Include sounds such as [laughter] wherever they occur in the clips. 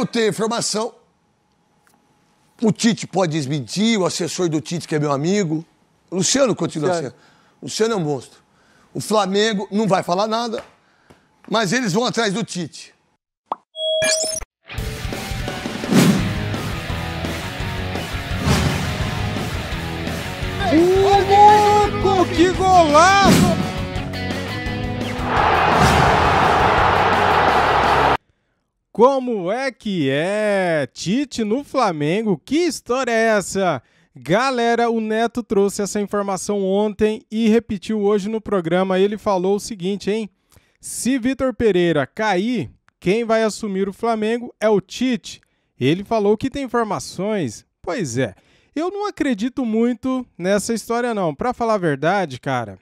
eu tenho informação. O Tite pode desmentir, o assessor do Tite, que é meu amigo. O Luciano continua sendo. O Luciano é um monstro. O Flamengo não vai falar nada, mas eles vão atrás do Tite. Ô, louco! Que golaço! Como é que é? Tite no Flamengo? Que história é essa? Galera, o Neto trouxe essa informação ontem e repetiu hoje no programa. Ele falou o seguinte, hein? Se Vitor Pereira cair, quem vai assumir o Flamengo é o Tite. Ele falou que tem informações. Pois é, eu não acredito muito nessa história não. Para falar a verdade, cara,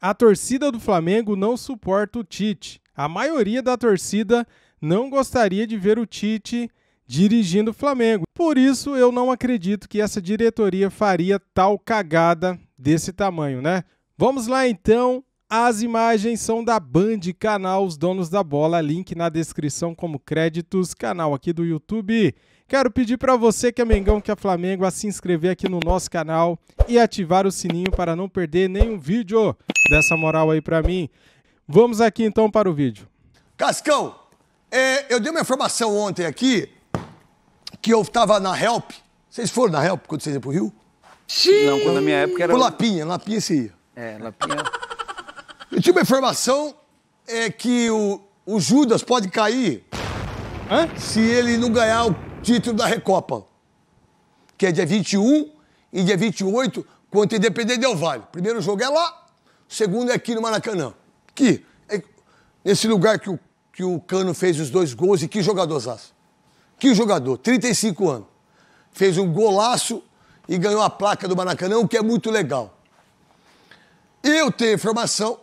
a torcida do Flamengo não suporta o Tite. A maioria da torcida não gostaria de ver o Tite dirigindo o Flamengo. Por isso, eu não acredito que essa diretoria faria tal cagada desse tamanho, né? Vamos lá então. As imagens são da Band, canal Os Donos da Bola, link na descrição como créditos, canal aqui do YouTube. Quero pedir para você que é Mengão, que é Flamengo, a se inscrever aqui no nosso canal e ativar o sininho para não perder nenhum vídeo dessa moral aí para mim. Vamos aqui então para o vídeo. Cascão, é, eu dei uma informação ontem aqui que eu estava na Help. Vocês foram na Help quando vocês iam pro Rio? Sim! Não, quando na minha época era. Pro Lapinha, Lapinha se ia. É, Lapinha. Eu tive uma informação é, que o, o Judas pode cair Hã? se ele não ganhar o título da Recopa. Que é dia 21 e dia 28, contra Independente Del Vale. Primeiro jogo é lá, segundo é aqui no Maracanã. Aqui, é, nesse lugar que o que o Cano fez os dois gols e que jogador, Zaço. Que jogador, 35 anos. Fez um golaço e ganhou a placa do Maracanã, o que é muito legal. Eu tenho informação,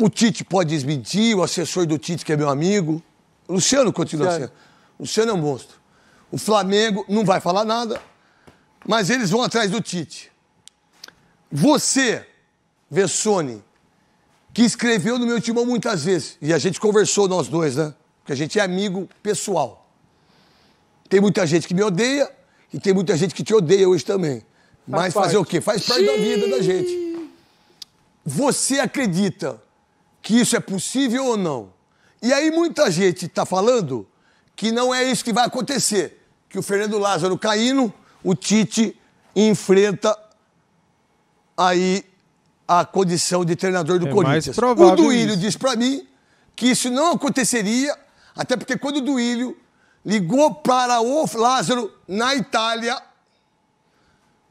o Tite pode desmentir, o assessor do Tite, que é meu amigo. Luciano continua sendo. Luciano é um monstro. O Flamengo não vai falar nada, mas eles vão atrás do Tite. Você, Vessone, que escreveu no meu timão muitas vezes, e a gente conversou nós dois, né? Porque a gente é amigo pessoal. Tem muita gente que me odeia e tem muita gente que te odeia hoje também. Mas fazer o quê? Faz parte da vida da gente. Você acredita que isso é possível ou não? E aí muita gente está falando que não é isso que vai acontecer. Que o Fernando Lázaro caindo, o Tite enfrenta aí a condição de treinador do é Corinthians. O Duílio disse para mim que isso não aconteceria, até porque quando o Duílio ligou para o Lázaro na Itália,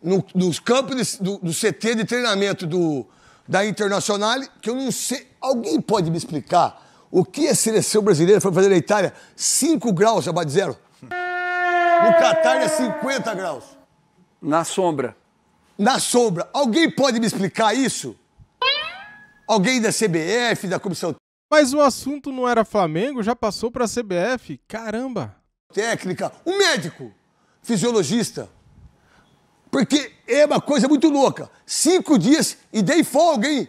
no, nos campos de, do, do, CT de treinamento do, da Internacional, que eu não sei. Alguém pode me explicar o que a seleção brasileira foi fazer na Itália? 5 graus abaixo de zero. No Catar é 50 graus. Na sombra na sombra. Alguém pode me explicar isso? Alguém da CBF, da comissão. Mas o assunto não era Flamengo, já passou para a CBF. Caramba! Técnica, um médico, fisiologista. Porque é uma coisa muito louca. Cinco dias e dei folga, hein?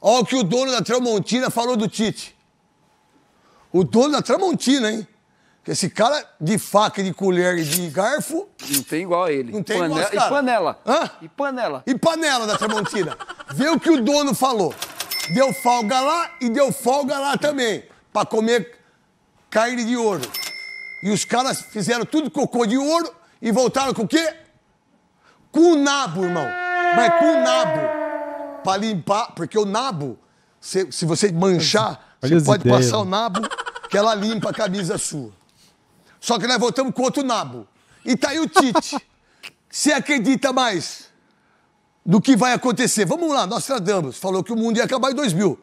Olha o que o dono da Tramontina falou do Tite. O dono da Tramontina, hein? Esse cara de faca, de colher e de garfo. Não tem igual a ele. Não tem igual. Cara. E panela. Hã? E panela. E panela da Tramontina. Vê o que o dono falou. Deu folga lá e deu folga lá também. Pra comer carne de ouro. E os caras fizeram tudo cocô de ouro e voltaram com o quê? Com o nabo, irmão. Mas com o nabo. Pra limpar, porque o nabo, se, se você manchar, Olha você pode ideias. passar o nabo que ela limpa a camisa sua. Só que nós voltamos com outro nabo. E tá aí o Tite. [laughs] Você acredita mais do que vai acontecer? Vamos lá, Nostradamus falou que o mundo ia acabar em 2000.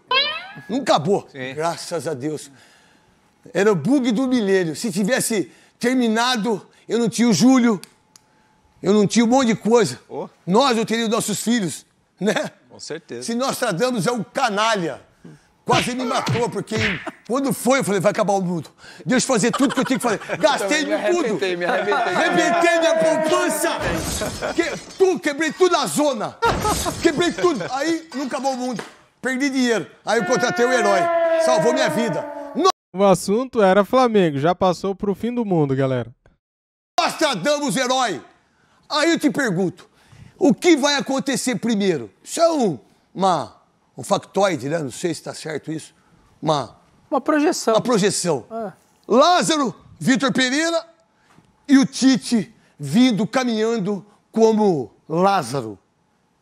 Não acabou. Sim. Graças a Deus. Era o bug do milênio. Se tivesse terminado, eu não tinha o Júlio, eu não tinha um monte de coisa. Oh. Nós eu teria os nossos filhos, né? Com certeza. Se Nostradamus é um canalha quase me matou, porque quando foi, eu falei, vai acabar o mundo. Deus fazer tudo que eu tinha que fazer. [laughs] Então, Gastei então, me tudo. Arrebentei, me arrebentei. minha poupança. Que, tu, quebrei tudo na zona. Quebrei tudo. Aí, não acabou o mundo. Perdi dinheiro. Aí eu contratei o um herói. Salvou minha vida. No... O assunto era Flamengo. Já passou pro fim do mundo, galera. Nostradamus, herói. Aí eu te pergunto, o que vai acontecer primeiro? Isso é uma um factoide, né? Não sei se está certo isso. Uma, uma projeção. Uma projeção. É. Lázaro, Vitor Pereira e o Tite vindo caminhando como Lázaro.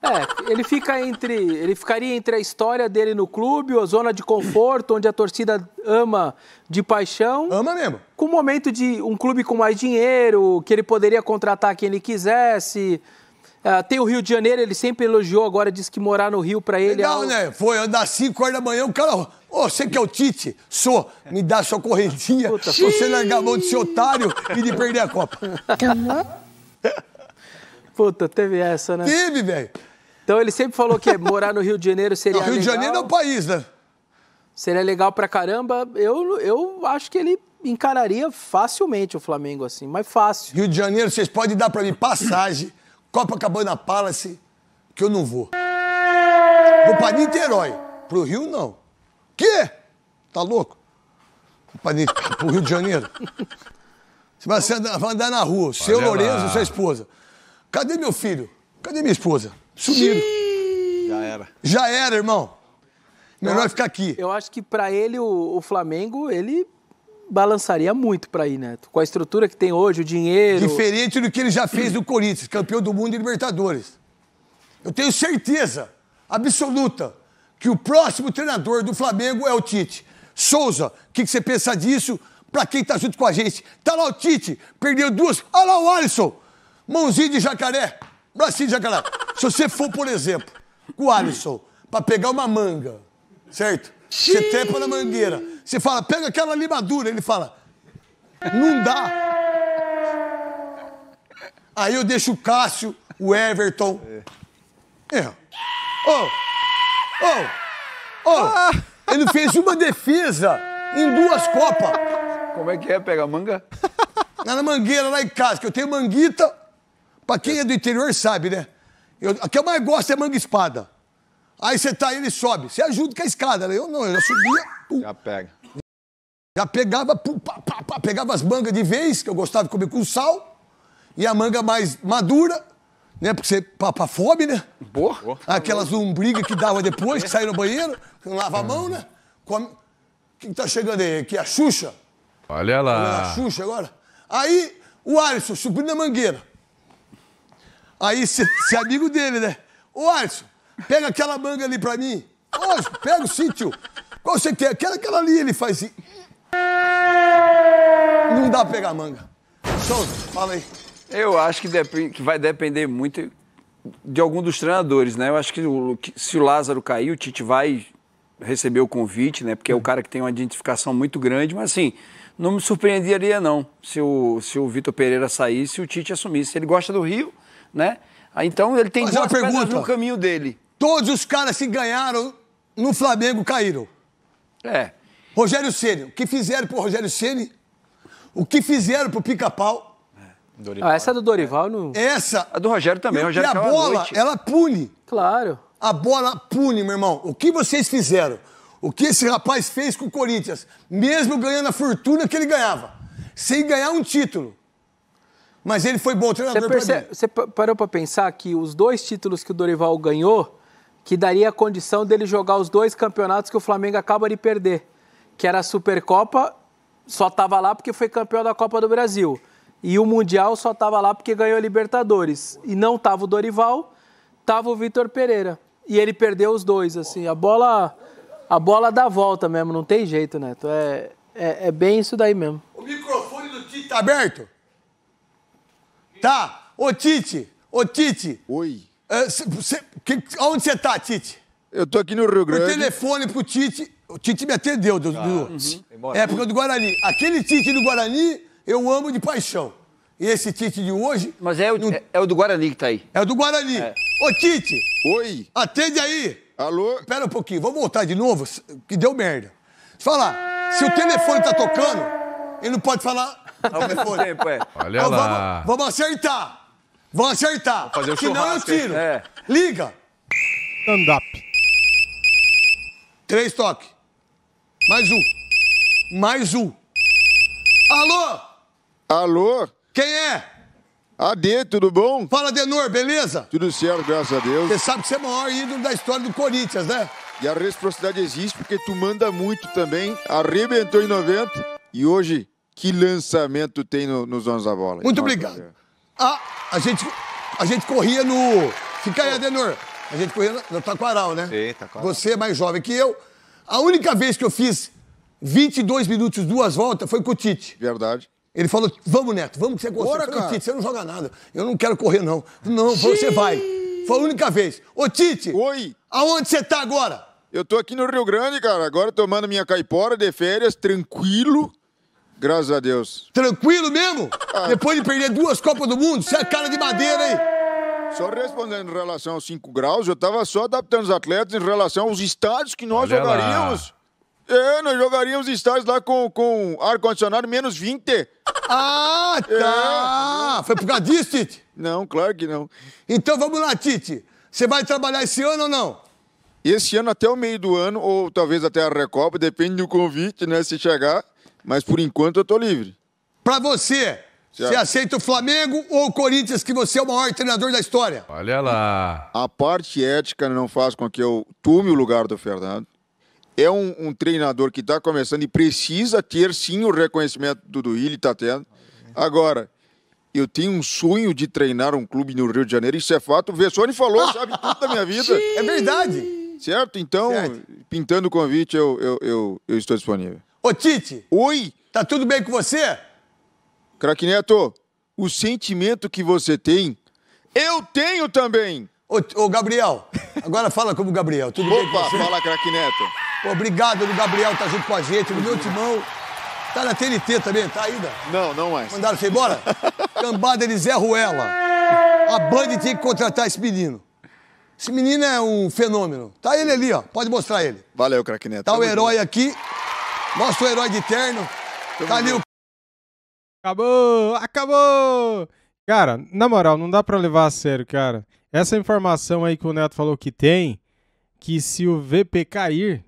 É, ele fica entre. Ele ficaria entre a história dele no clube, a zona de conforto, onde a torcida ama de paixão. Ama mesmo. Com o momento de um clube com mais dinheiro, que ele poderia contratar quem ele quisesse. Ah, tem o Rio de Janeiro, ele sempre elogiou agora, disse que morar no Rio para ele. É legal, é algo... né? Foi andar 5 horas da manhã, o cara. Ô, oh, você que é o Tite? Sou, me dá sua correntinha Puta, você largar a mão de ser otário e de perder a Copa. Puta, teve essa, né? Teve, velho. Então ele sempre falou que morar no Rio de Janeiro seria. O Rio legal, de Janeiro é o país, né? Seria legal pra caramba. Eu, eu acho que ele encararia facilmente o Flamengo, assim, mas fácil. Rio de Janeiro, vocês podem dar pra mim passagem. Copacabana Palace, que eu não vou. Vou para Niterói, pro Rio não. Quê? Tá louco? Vou pra pro Rio de Janeiro. Você vai andar, vai andar na rua, Pode seu Lourenço e sua esposa. Cadê meu filho? Cadê minha esposa? Sumiram. Já era. Já era, irmão. Melhor eu, ficar aqui. Eu acho que para ele, o, o Flamengo, ele balançaria muito para ir, Neto. Né? Com a estrutura que tem hoje, o dinheiro. Diferente do que ele já fez no Corinthians, campeão do mundo e Libertadores. Eu tenho certeza absoluta que o próximo treinador do Flamengo é o Tite. Souza, o que, que, você pensa disso? Para quem está junto com a gente. Tá lá o Tite, perdeu duas. Olha lá o Alisson. Mãozinho de jacaré, bracinho de jacaré. Se você for, por exemplo, com o Alisson, para pegar uma manga, certo? Você trepa na mangueira você fala, pega aquela limadura. Ele fala, não dá. Aí eu deixo o Cássio, o Everton. É. Oh, oh, oh. Ele fez uma defesa em duas Copas. Como é que é? Pega manga? Na mangueira lá em casa, que eu tenho manguita. Pra quem é do interior sabe, né? Eu, a que eu mais gosto é manga espada. Aí você tá aí, ele sobe. Você ajuda com a escada. Né? Eu não, eu já subia. Pum. Já pega. Já pegava, pum, pá, pá, pá, pegava as mangas de vez, que eu gostava de comer com sal, e a manga mais madura, né? Porque você pá fome, né? Porra. Aquelas lombrigas que dava depois, que saíram no banheiro, não lava a mão, né? Come... Quem tá chegando aí? Aqui, a Xuxa. Olha lá. a Xuxa agora. Aí, o Alisson subindo na mangueira. Aí, você é amigo dele, né? Ô, Alisson, Pega aquela manga ali pra mim. pega o sítio. Qual você quer? Aquela, aquela ali. Ele faz assim. Não dá pra pegar a manga. Souza, fala aí. Eu acho que, que vai depender muito de algum dos treinadores, né? Eu acho que, o, se o Lázaro cair, o Tite vai receber o convite, né? Porque é o hum. cara que tem uma identificação muito grande, mas assim, não me surpreenderia não se o, se o Vitor Pereira saísse e o Tite assumisse. Ele gosta do Rio, né? Ah, então ele tem que é fazer pergunta, no caminho dele. Todos os caras que ganharam no Flamengo caíram. É. Rogério Ceni, o que fizeram pro Rogério Ceni? O que fizeram pro Pica-Pau? É, ah, essa do Dorival não. Essa. A do Rogério também, e, Rogério. E a bola, ela pune. Claro. A bola pune, meu irmão. O que vocês fizeram? O que esse rapaz fez com o Corinthians, mesmo ganhando a fortuna que ele ganhava, sem ganhar um título. Mas ele foi bom treinador. Você, Você parou para pensar que os dois títulos que o Dorival ganhou que daria a condição dele jogar os dois campeonatos que o Flamengo acaba de perder, que era a Supercopa, só estava lá porque foi campeão da Copa do Brasil, e o Mundial só estava lá porque ganhou a Libertadores, e não estava o Dorival, estava o Vitor Pereira, e ele perdeu os dois, assim, a bola, a bola dá volta mesmo, não tem jeito, Neto, é, é, é bem isso daí mesmo. O microfone do Tite está aberto? Tá. Ô, Tite, ô, Tite. Oi. É, cê, cê, que, onde você tá, Tite? Eu tô aqui no Rio Grande. O telefone pro Tite. O Tite me atendeu, Deus do uhum. Época do Guarani. Aquele Tite do Guarani eu amo de paixão. E esse Tite de hoje. Mas é o, não... é, o do Guarani que tá aí. É o do Guarani. É. Ô, Tite! Oi! Atende aí! Alô? Pera um pouquinho, vamos voltar de novo, que deu merda. Falar, se o telefone tá tocando, ele não pode falar [laughs] ao mesmo tempo, é. Então Olha então, lá. Vamos, vamos acertar! Vamos acertar! Vamos fazer o um Senão eu tiro! É. Liga! Stand-up. Três toques. Mais um. Mais um. Alô? Alô? Quem é? Adê, tudo bom? Fala, Denor, beleza? Tudo certo, graças a Deus. Você sabe que você é o maior ídolo da história do Corinthians, né? E a reciprocidade existe porque tu manda muito também. Arrebentou em 90 e hoje que lançamento tem no, nos anos da bola. Muito obrigado. Ah, a gente, a gente corria no Fica aí, Adenor. A gente correndo no Taquaral, né? Sim, Taquaral. Você é mais jovem que eu. A única vez que eu fiz 22 minutos, duas voltas, foi com o Tite. Verdade. Ele falou, vamos, Neto, vamos que você gosta. Bora, eu Tite, você não joga nada. Eu não quero correr, não. Não, você vai. Foi a única vez. Ô, Tite. Oi. Aonde você tá agora? Eu tô aqui no Rio Grande, cara. Agora tomando minha caipora de férias, tranquilo. Graças a Deus. Tranquilo mesmo? Ah. Depois de perder duas Copas do Mundo, você é cara de madeira, aí. Só respondendo em relação aos 5 graus, eu estava só adaptando os atletas em relação aos estádios que nós Olha jogaríamos. Lá. É, nós jogaríamos estádios lá com, com ar-condicionado menos 20. Ah, é. tá! É. Foi por causa disso, Tite? Não, claro que não. Então vamos lá, Tite. Você vai trabalhar esse ano ou não? Esse ano até o meio do ano, ou talvez até a Recopa, depende do convite, né, se chegar. Mas por enquanto eu tô livre. Pra você, você aceita o Flamengo ou o Corinthians, que você é o maior treinador da história? Olha lá. A parte ética não faz com que eu tome o lugar do Fernando. É um, um treinador que está começando e precisa ter sim o reconhecimento do Duílio, está tendo. Agora, eu tenho um sonho de treinar um clube no Rio de Janeiro, isso é fato. O Vessone falou, sabe tudo da minha vida. [laughs] é verdade. Certo? Então, certo. pintando o convite, eu, eu, eu, eu estou disponível. Ô, Tite! Oi! Tá tudo bem com você? Craque Neto, o sentimento que você tem, eu tenho também. Ô, ô Gabriel, agora fala como Gabriel, tudo Opa, bem com você? fala Craque Neto. Pô, obrigado do Gabriel estar tá junto com a gente, no meu timão. Tá na TNT também, tá ainda? Não, não mais. Mandaram você embora? [laughs] Cambada de Zé Ruela. A Band tem que contratar esse menino. Esse menino é um fenômeno. Tá ele ali, ó. Pode mostrar ele. Valeu, Craque Neto. Tá o herói aqui. o herói de terno. Tá ali o Acabou! Acabou! Cara, na moral, não dá para levar a sério, cara. Essa informação aí que o Neto falou que tem, que se o VP cair,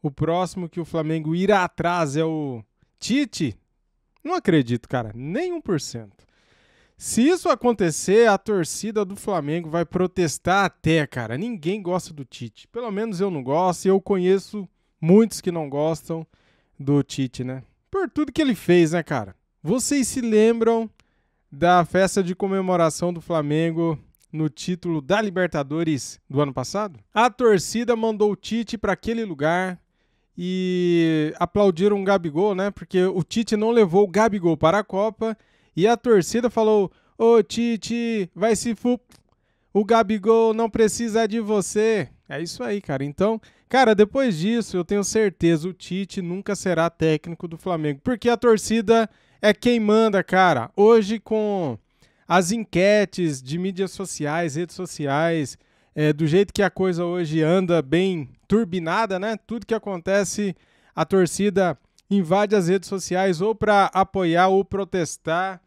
o próximo que o Flamengo irá atrás é o Tite. Não acredito, cara, nem 1%. Se isso acontecer, a torcida do Flamengo vai protestar até, cara. Ninguém gosta do Tite. Pelo menos eu não gosto e eu conheço muitos que não gostam do Tite, né? Por tudo que ele fez, né, cara? Vocês se lembram da festa de comemoração do Flamengo no título da Libertadores do ano passado? A torcida mandou o Tite para aquele lugar e aplaudiram o Gabigol, né? Porque o Tite não levou o Gabigol para a Copa e a torcida falou: "Ô Tite, vai se fu o Gabigol não precisa de você". É isso aí, cara. Então, Cara, depois disso, eu tenho certeza, o Tite nunca será técnico do Flamengo, porque a torcida é quem manda, cara. Hoje, com as enquetes de mídias sociais, redes sociais, é, do jeito que a coisa hoje anda bem turbinada, né? Tudo que acontece, a torcida invade as redes sociais ou para apoiar ou protestar,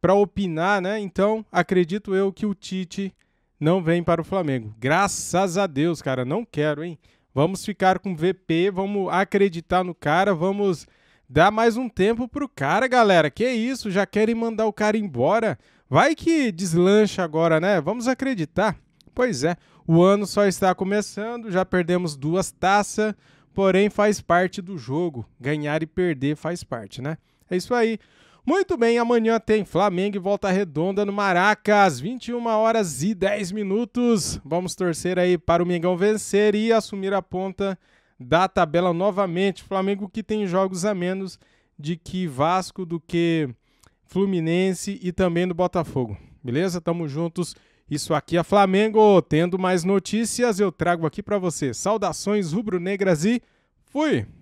para opinar, né? Então, acredito eu que o Tite não vem para o Flamengo. Graças a Deus, cara, não quero, hein? Vamos ficar com VP, vamos acreditar no cara, vamos dar mais um tempo pro cara, galera. Que isso, já querem mandar o cara embora. Vai que deslancha agora, né? Vamos acreditar. Pois é, o ano só está começando, já perdemos duas taças, porém faz parte do jogo. Ganhar e perder faz parte, né? É isso aí. Muito bem, amanhã tem Flamengo e Volta Redonda no Maracas, 21 horas e 10 minutos. Vamos torcer aí para o Mengão vencer e assumir a ponta da tabela novamente. Flamengo que tem jogos a menos de que Vasco, do que Fluminense e também do Botafogo. Beleza? Tamo juntos. Isso aqui é Flamengo. Tendo mais notícias, eu trago aqui para você. Saudações rubro-negras e fui!